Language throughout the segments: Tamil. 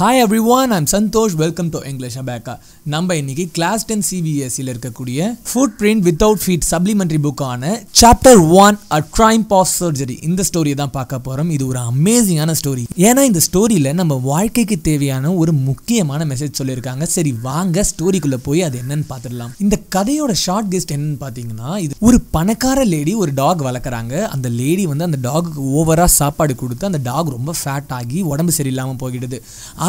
hi everyone I'm Santhosh welcome to English அபேக்கா நம்ம இன்னைக்கு கிளாஸ் டென் சிபிஎஸ்சியில் இருக்கக்கூடிய footprint without feet supplementary புக்கான chapter one a triumph of surgery இந்த ஸ்டோரியை தான் பார்க்க போகிறோம் இது ஒரு அமேசிங்கான ஸ்டோரி ஏன்னா இந்த ஸ்டோரியில் நம்ம வாழ்க்கைக்கு தேவையான ஒரு முக்கியமான மெசேஜ் சொல்லியிருக்காங்க சரி வாங்க ஸ்டோரிக்குள்ளே போய் அது என்னன்னு பார்த்துடலாம் இந்த கதையோட ஷார்ட் கெஸ்ட் என்னன்னு பார்த்தீங்கன்னா இது ஒரு பணக்கார லேடி ஒரு டாக் வளர்க்குறாங்க அந்த லேடி வந்து அந்த டாகுக்கு ஓவராக சாப்பாடு கொடுத்து அந்த டாக் ரொம்ப ஃபேட் ஆகி உடம்பு சரியில்லாமல் போயிடுது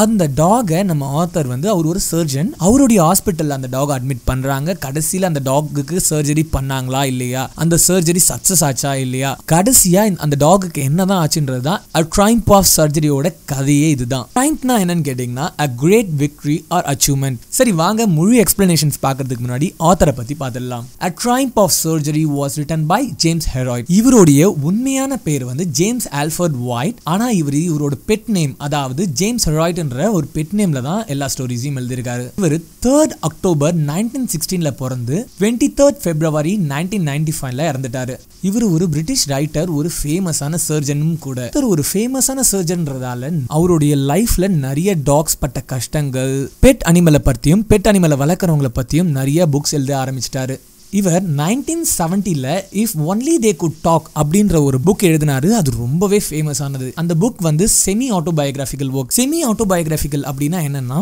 அந்த டாகை நம்ம ஆத்தர் வந்து அவர் ஒரு சர்ஜன் அவருடைய ஹாஸ்பிட்டலில் அந்த டாக் அட்மிட் பண்ணுறாங்க கடைசியில் அந்த டாகுக்கு சர்ஜரி பண்ணாங்களா இல்லையா அந்த சர்ஜரி சக்ஸஸ் ஆச்சா இல்லையா கடைசியாக அந்த டாகுக்கு என்ன தான் ஆச்சுன்றது தான் அ ட்ரைம்ப் ஆஃப் சர்ஜரியோட கதையே இதுதான் ட்ரைம்ப்னா என்னன்னு கேட்டிங்கன்னா a great victory or achievement சரி வாங்க முழு எக்ஸ்பிளனேஷன்ஸ் பார்க்கறதுக்கு முன்னாடி ஆத்தரை பற்றி பார்த்துடலாம் a triumph of surgery was written by James Herriot இவருடைய உண்மையான பேர் வந்து ஜேம்ஸ் ஆல்ஃபர்ட் வாய்ட் ஆனால் இவர் இவரோட பெட் நேம் அதாவது ஜேம்ஸ் ஹெராய்ட் என்ற ஒரு பெட் நேம்ல தான் எல்லா ஸ்டோரிஸையும் எழுதியிருக்காரு இவர் தேர்ட் அக்டோபர் நைன்டீன் சிக்ஸ்டீனில் பிறந்து twenty third February nineteen ninety ஃபைவ்ல இறந்துட்டாரு இவர் ஒரு பிரிட்டிஷ் ரைட்டர் ஒரு ஃபேமஸான சர்ஜனும் கூட இவர் ஒரு ஃபேமஸான சர்ஜன்றதால அவருடைய லைஃப்ல நிறைய டாக்ஸ் பட்ட கஷ்டங்கள் பெட் அனிமலை பற்றியும் பெட் அனிமலை வளர்க்குறவங்களை பற்றியும் நிறைய புக்ஸ் எழுத ஆரம்பிச்சிட்டாரு இவர் நைன்டீன் செவன்ட்டியில் if only they could talk அப்படின்ற ஒரு புக் எழுதினாரு அது ரொம்பவே ஃபேமஸ் ஆனது அந்த புக் வந்து semi autobiographical work semi autobiographical அப்படின்னா என்னன்னா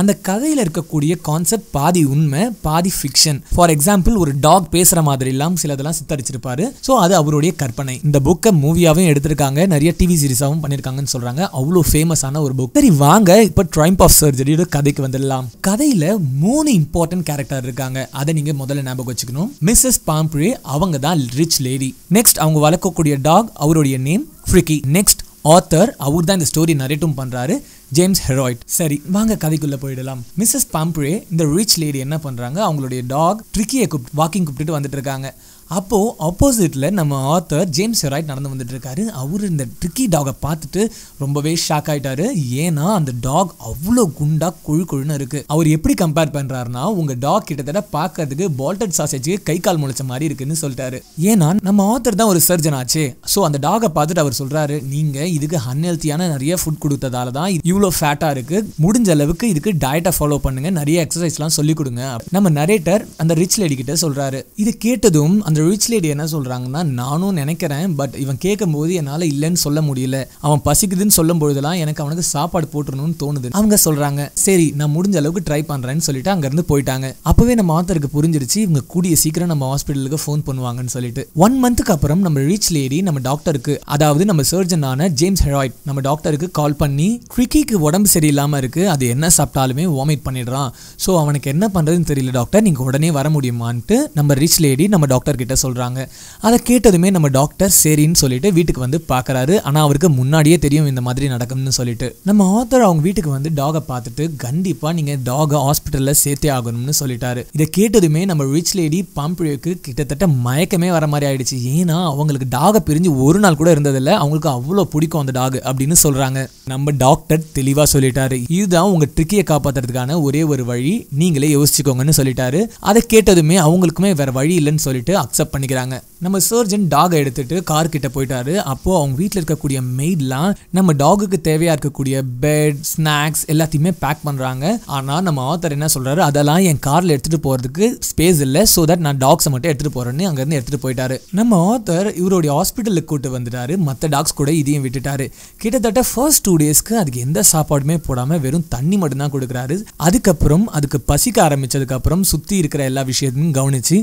அந்த கதையில் இருக்கக்கூடிய கான்செப்ட் பாதி உண்மை பாதி ஃபிக்ஷன் ஃபார் எக்ஸாம்பிள் ஒரு டாக் பேசுகிற மாதிரி சில சிலதெல்லாம் சித்தரிச்சிருப்பாரு ஸோ அது அவருடைய கற்பனை இந்த புக்கை மூவியாகவும் எடுத்திருக்காங்க நிறைய டிவி சீரிஸாகவும் பண்ணியிருக்காங்கன்னு சொல்கிறாங்க அவ்வளோ ஃபேமஸான ஒரு புக் சரி வாங்க இப்போ ட்ரைம்ப் ஆஃப் சர்ஜரியோட கதைக்கு வந்துடலாம் கதையில் மூணு இம்பார்ட்டன்ட் கேரக்டர் இருக்காங்க அதை நீங்கள் முதல்ல ஞாபகம் வச்சுக்கணும் மிஸ்ஸஸ் பாம்புரே அவங்க தான் ரிச் லேடி நெக்ஸ்ட் அவங்க வளர்க்கக்கூடிய டாக் அவருடைய நேம் ஃப்ரிக்கி நெக்ஸ்ட் ஆத்தர் அவர் தான் இந்த ஸ்டோரி நரேட்டும் பண்ணுறாரு ஜேம்ஸ் ஹெராய்ட் சரி வாங்க கதைக்குள்ளே போயிடலாம் மிஸ்ஸஸ் பாம்ப்ரே இந்த ரிச் லேடி என்ன பண்ணுறாங்க அவங்களுடைய டாக் ட்ரிக்கியை கூப்பிட்டு வாக்கிங் கூப்பிட்டுட்டு வந்துட்டு இருக்காங்க அப்போது ஆப்போசிட்டில் நம்ம ஆத்தர் ஜேம்ஸ் ஹெராய்ட் நடந்து வந்துட்டுருக்காரு அவர் இந்த ட்ரிக்கி டாகை பார்த்துட்டு ரொம்பவே ஷாக் ஆகிட்டார் ஏன்னா அந்த டாக் அவ்வளோ குண்டாக கொழு கொழுன்னு இருக்குது அவர் எப்படி கம்பேர் பண்ணுறாருனா உங்கள் டாக் கிட்டத்தட்ட பார்க்கறதுக்கு பால்டட் சாசேஜுக்கு கை கால் முளைச்ச மாதிரி இருக்குன்னு சொல்லிட்டாரு ஏன்னா நம்ம ஆத்தர் தான் ஒரு சர்ஜன் ஆச்சு ஸோ அந்த டாகை பார்த்துட்டு அவர் சொல்கிறாரு நீங்கள் இதுக்கு அன்ஹெல்த்தியான நிறைய ஃபுட் கொடுத்ததால தான் இவ்வளோ ஃபேட்டாக இருக்குது முடிஞ்ச அளவுக்கு இதுக்கு டயட்டை ஃபாலோ பண்ணுங்கள் நிறைய எக்ஸசைஸ்லாம் சொல்லிக் கொடுங்க நம்ம நரேட்டர் அந்த ரிச் லேடி கிட்ட சொல்கிறாரு இதை கேட்டதும் அந்த அந்த ரிச் லேடி என்ன சொல்கிறாங்கன்னா நானும் நினைக்கிறேன் பட் இவன் கேட்கும்போது என்னால் இல்லைன்னு சொல்ல முடியல அவன் பசிக்குதுன்னு சொல்லும் பொழுதெல்லாம் எனக்கு அவனுக்கு சாப்பாடு போட்டுருணும்னு தோணுது அவங்க சொல்கிறாங்க சரி நான் முடிஞ்ச அளவுக்கு ட்ரை பண்ணுறேன்னு சொல்லிட்டு அங்கேருந்து போயிட்டாங்க அப்போவே நம்ம ஆத்தருக்கு புரிஞ்சிருச்சு இவங்க கூடிய சீக்கிரம் நம்ம ஹாஸ்பிட்டலுக்கு ஃபோன் பண்ணுவாங்கன்னு சொல்லிட்டு ஒன் மந்த்துக்கு அப்புறம் நம்ம ரிச் லேடி நம்ம டாக்டருக்கு அதாவது நம்ம சர்ஜனான ஜேம்ஸ் ஹெராய்ட் நம்ம டாக்டருக்கு கால் பண்ணி கிரிக்கிக்கு உடம்பு சரியில்லாமல் இருக்குது அது என்ன சாப்பிட்டாலுமே வாமிட் பண்ணிடுறான் ஸோ அவனுக்கு என்ன பண்ணுறதுன்னு தெரியல டாக்டர் நீங்கள் உடனே வர முடியுமான்ட்டு நம்ம ரிச் லேடி நம்ம டாக்டர்கிட்ட கிட்ட சொல்கிறாங்க அதை கேட்டதுமே நம்ம டாக்டர் சரின்னு சொல்லிட்டு வீட்டுக்கு வந்து பார்க்குறாரு ஆனால் அவருக்கு முன்னாடியே தெரியும் இந்த மாதிரி நடக்கும்னு சொல்லிட்டு நம்ம ஆத்தர் அவங்க வீட்டுக்கு வந்து டாகை பார்த்துட்டு கண்டிப்பாக நீங்கள் டாகை ஹாஸ்பிட்டலில் சேர்த்தே ஆகணும்னு சொல்லிட்டாரு இதை கேட்டதுமே நம்ம ரிச் லேடி பாம்பியோக்கு கிட்டத்தட்ட மயக்கமே வர மாதிரி ஆயிடுச்சு ஏன்னா அவங்களுக்கு டாகை பிரிஞ்சு ஒரு நாள் கூட இருந்ததில்லை அவங்களுக்கு அவ்வளோ பிடிக்கும் அந்த டாக் அப்படின்னு சொல்கிறாங்க நம்ம டாக்டர் தெளிவாக சொல்லிட்டாரு இதுதான் உங்கள் ட்ரிக்கியை காப்பாற்றுறதுக்கான ஒரே ஒரு வழி நீங்களே யோசிச்சுக்கோங்கன்னு சொல்லிட்டாரு அதை கேட்டதுமே அவங்களுக்குமே வேற வழி இல்லைன்னு சொல்லிட்டு அக்செப்ட் பண்ணிக்கிறாங்க நம்ம சர்ஜன் டாகை எடுத்துட்டு கார் கிட்ட போயிட்டாரு அப்போ அவங்க வீட்டில் இருக்கக்கூடிய மெய்ட்லாம் நம்ம டாகுக்கு தேவையா இருக்கக்கூடிய பெட் ஸ்நாக்ஸ் எல்லாத்தையுமே பேக் பண்றாங்க ஆனால் நம்ம ஆத்தர் என்ன சொல்றாரு அதெல்லாம் என் கார்ல எடுத்துட்டு போறதுக்கு ஸ்பேஸ் இல்லை ஸோ தட் நான் டாக்ஸை மட்டும் எடுத்துட்டு போறேன்னு அங்கேருந்து எடுத்துட்டு போயிட்டாரு நம்ம ஆத்தர் இவருடைய ஹாஸ்பிட்டலுக்கு கூட்டு வந்துட்டாரு மற்ற டாக்ஸ் கூட இதையும் விட்டுட்டாரு கிட்டத்தட்ட ஃபர்ஸ்ட் டூ டேஸ்க்கு அதுக்கு எந்த சாப்பாடுமே போடாம வெறும் தண்ணி மட்டும்தான் கொடுக்குறாரு அதுக்கப்புறம் அதுக்கு பசிக்க ஆரம்பிச்சதுக்கு அப்புறம் சுத்தி இருக்கிற எல்லா விஷயத்தையும் கவனிச்சு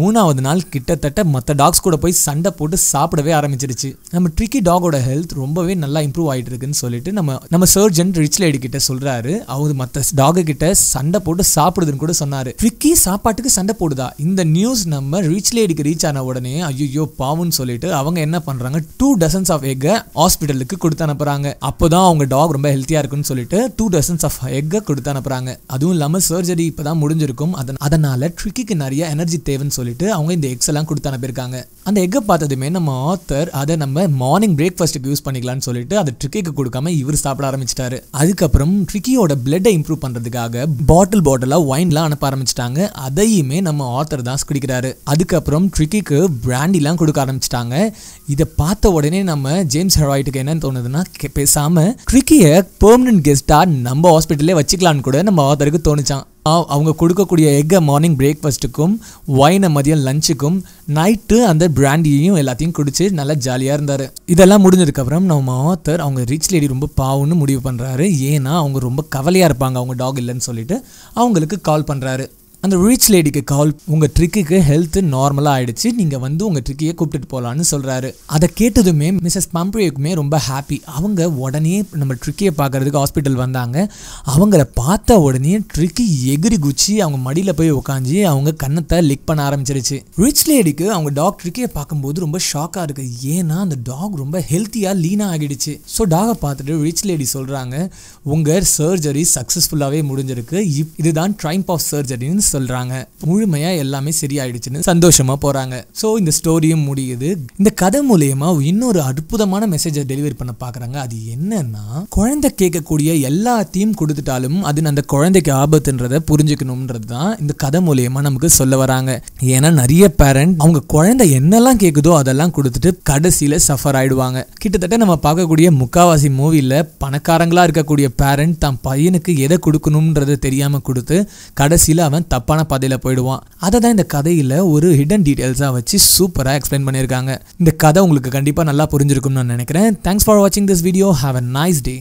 மூணாவது நாள் கிட்டத்தட்ட மற்ற டாக்ஸ் கூட போய் சண்டை போட்டு சாப்பிடவே ஆரம்பிச்சிருச்சு நம்ம ட்ரிக்கி டாகோட ஹெல்த் ரொம்பவே நல்லா இம்ப்ரூவ் ஆகிட்டு இருக்குன்னு சொல்லிட்டு நம்ம நம்ம சர்ஜன் ரிச் லேடி கிட்ட சொல்கிறாரு அவங்க மற்ற டாகு கிட்ட சண்டை போட்டு சாப்பிடுதுன்னு கூட சொன்னார் ட்ரிக்கி சாப்பாட்டுக்கு சண்டை போடுதா இந்த நியூஸ் நம்ம ரிச் லேடிக்கு ரீச் ஆன உடனே ஐயோ பாவுன்னு சொல்லிட்டு அவங்க என்ன பண்ணுறாங்க டூ டசன்ஸ் ஆஃப் எக்கை ஹாஸ்பிட்டலுக்கு கொடுத்து அனுப்புறாங்க அப்போதான் அவங்க டாக் ரொம்ப ஹெல்த்தியாக இருக்குன்னு சொல்லிட்டு டூ டசன்ஸ் ஆஃப் எக்கை கொடுத்து அனுப்புறாங்க அதுவும் இல்லாமல் சர்ஜரி இப்போ தான் முடிஞ்சிருக்கும் அதன் அதனால் ட்ரிக்கிக்கு நிறைய எனர்ஜி தேவைன்னு சொல்லிட்டு அவங்க இந்த எக்ஸ் எல்லாம் கொடுத்து அனுப்பியிருக்காங்க அந்த எக்கை பார்த்ததுமே நம்ம ஆத்தர் அதை நம்ம மார்னிங் பிரேக்ஃபாஸ்ட்டுக்கு யூஸ் பண்ணிக்கலாம்னு சொல்லிட்டு அதை ட்ரிக்கிக்கு கொடுக்காம இவர் சாப்பிட ஆரம்பிச்சிட்டாரு அதுக்கப்புறம் ட்ரிக்கியோட பிளட்டை இம்ப்ரூவ் பண்ணுறதுக்காக பாட்டில் பாட்டிலாக ஒயின்லாம் அனுப்ப ஆரம்பிச்சிட்டாங்க அதையுமே நம்ம ஆத்தர் தான் குடிக்கிறாரு அதுக்கப்புறம் ட்ரிக்கிக்கு பிராண்டிலாம் கொடுக்க ஆரம்பிச்சிட்டாங்க இதை பார்த்த உடனே நம்ம ஜேம்ஸ் ஹெராய்டுக்கு என்னன்னு தோணுதுன்னா பேசாமல் ட்ரிக்கியை பெர்மனன்ட் கெஸ்ட்டாக நம்ம ஹாஸ்பிட்டலே வச்சுக்கலான்னு கூட நம்ம ஆத்தருக்கு தோணுச்சான் அவங்க கொடுக்கக்கூடிய எக்கை மார்னிங் பிரேக்ஃபாஸ்ட்டுக்கும் ஒயினை மதியம் லஞ்சுக்கும் நைட்டு அந்த பிராண்டியையும் எல்லாத்தையும் குடிச்சு நல்லா ஜாலியாக இருந்தார் இதெல்லாம் முடிஞ்சதுக்கப்புறம் நம்ம ஆத்தர் அவங்க ரிச் லேடி ரொம்ப பாவுன்னு முடிவு பண்ணுறாரு ஏன்னா அவங்க ரொம்ப கவலையாக இருப்பாங்க அவங்க டாக் இல்லைன்னு சொல்லிட்டு அவங்களுக்கு கால் பண்ணுறாரு அந்த ரிச் லேடிக்கு கால் உங்கள் ட்ரிக்குக்கு ஹெல்த் நார்மலாக ஆயிடுச்சு நீங்கள் வந்து உங்கள் ட்ரிக்கையே கூப்பிட்டுட்டு போகலான்னு சொல்கிறாரு அதை கேட்டதுமே மிஸ்ஸஸ் பம்ப்ரேக்குமே ரொம்ப ஹாப்பி அவங்க உடனே நம்ம ட்ரிக்கியை பார்க்குறதுக்கு ஹாஸ்பிட்டல் வந்தாங்க அவங்கள பார்த்த உடனே ட்ரிக்கி எகிரி குச்சி அவங்க மடியில் போய் உட்காந்து அவங்க கண்ணத்தை லிக் பண்ண ஆரம்பிச்சிருச்சு ரிச் லேடிக்கு அவங்க டாக் ட்ரிக்கியை பார்க்கும்போது ரொம்ப ஷாக்காக இருக்குது ஏன்னா அந்த டாக் ரொம்ப ஹெல்த்தியாக லீனாக ஆகிடுச்சு ஸோ டாகை பார்த்துட்டு ரிச் லேடி சொல்கிறாங்க உங்கள் சர்ஜரி சக்ஸஸ்ஃபுல்லாகவே முடிஞ்சிருக்கு இதுதான் ட்ரைம்ப் ஆஃப் சர்ஜரின்னு சொல்கிறாங்க முழுமையாக எல்லாமே சரியாயிடுச்சுன்னு சந்தோஷமாக போகிறாங்க ஸோ இந்த ஸ்டோரியும் முடியுது இந்த கதை மூலியமாக இன்னொரு அற்புதமான மெசேஜை டெலிவரி பண்ண பார்க்குறாங்க அது என்னன்னா குழந்தை கேட்கக்கூடிய எல்லாத்தையும் கொடுத்துட்டாலும் அது அந்த குழந்தைக்கு ஆபத்துன்றதை புரிஞ்சுக்கணும்ன்றது தான் இந்த கதை மூலியமாக நமக்கு சொல்ல வராங்க ஏன்னா நிறைய பேரண்ட் அவங்க குழந்தை என்னெல்லாம் கேட்குதோ அதெல்லாம் கொடுத்துட்டு கடைசியில் சஃபர் ஆயிடுவாங்க கிட்டத்தட்ட நம்ம பார்க்கக்கூடிய முக்காவாசி மூவியில் பணக்காரங்களாக இருக்கக்கூடிய பேரண்ட் தான் பையனுக்கு எதை கொடுக்கணுன்றது தெரியாமல் கொடுத்து கடைசியில் அவன் தப்பான பாதையில் போயிடுவான் அதை தான் இந்த கதையில் ஒரு ஹிடன் டீட்டெயில்ஸாக வச்சு சூப்பராக எக்ஸ்பிளைன் பண்ணியிருக்காங்க இந்த கதை உங்களுக்கு கண்டிப்பாக நல்லா புரிஞ்சிருக்கும்னு நான் நினைக்கிறேன் தேங்க்ஸ் ஃபார் வாட்சிங் this video have a nice day